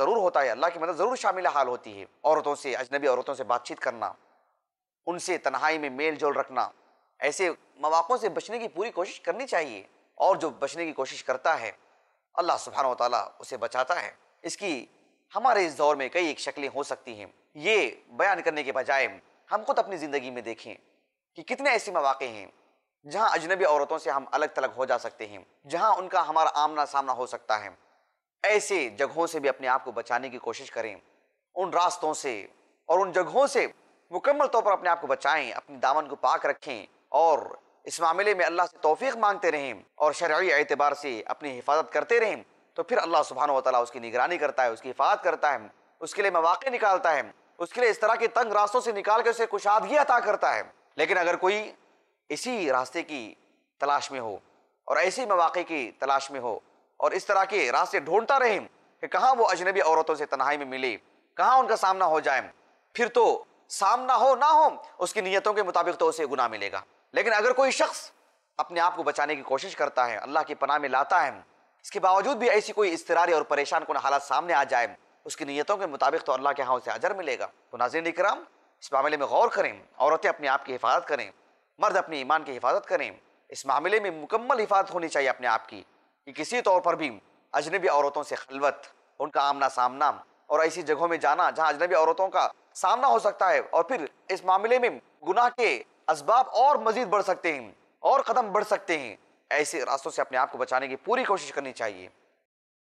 ज़रूर होता है अल्लाह की मदद ज़रूर शामिल हाल होती है औरतों से अजनबी औरतों से बातचीत करना उनसे तन्हाई में मेल जोल रखना ऐसे मौाक़ों से बचने की पूरी कोशिश करनी चाहिए और जो बचने की कोशिश करता है अल्लाह सुबहान तला उसे बचाता है इसकी हमारे इस दौर में कई एक शक्लें हो सकती हैं ये बयान करने के बजाय हम खुद अपनी ज़िंदगी में देखें कि कितने ऐसे मौाक़े हैं जहाँ अजनबी औरतों से हम अलग थलग हो जा सकते हैं जहाँ उनका हमारा आमना सामना हो सकता है ऐसे जगहों से भी अपने आप को बचाने की कोशिश करें उन रास्तों से और उन जगहों से मुकम्मल तौर पर अपने आप को बचाएं अपने दामन को पाक रखें और इस मामले में अल्लाह से तोफ़ी मांगते रहें और शर्य एतबार से अपनी हिफाजत करते रहें तो फिर अल्लाह सुबहान वाली उसकी निगरानी करता है उसकी हिफाजत करता है उसके लिए मौाक़े निकालता है उसके लिए इस तरह के तंग रास्तों से निकाल के उसे कुशादगी अता करता है लेकिन अगर कोई इसी रास्ते की तलाश में हो और ऐसे मौाक़े की तलाश में हो और इस तरह के रास्ते ढूंढता रहे कि कहाँ वो अजनबी औरतों से तनहाई में मिले कहाँ उनका सामना हो जाए फिर तो सामना हो ना हो उसकी नीयतों के मुताबिक तो उसे गुना मिलेगा लेकिन अगर कोई शख्स अपने आप को बचाने की कोशिश करता है अल्लाह की पनाह में लाता है इसके बावजूद भी ऐसी कोई तरह और परेशान कौन हालात सामने आ जाए उसकी नीयतों के मुताबिक तो अल्लाह के यहाँ उसे अजर मिलेगा तो नाजिन इक्राम इस मामले में गौर करें औरतें अपने आप की हिफाजत करें मर्द अपने ईमान की हिफाजत करें इस मामले में मुकम्मल हिफाजत होनी चाहिए अपने आप की कि किसी तौर पर भी अजनबी औरतों से खलवत उनका आमना सामना और ऐसी जगहों में जाना जहाँ अजनबी औरतों का सामना हो सकता है और फिर इस मामले में गुनाह के इसबाब और मजीद बढ़ सकते हैं और कदम बढ़ सकते हैं ऐसे रास्तों से अपने आप को बचाने की पूरी कोशिश करनी चाहिए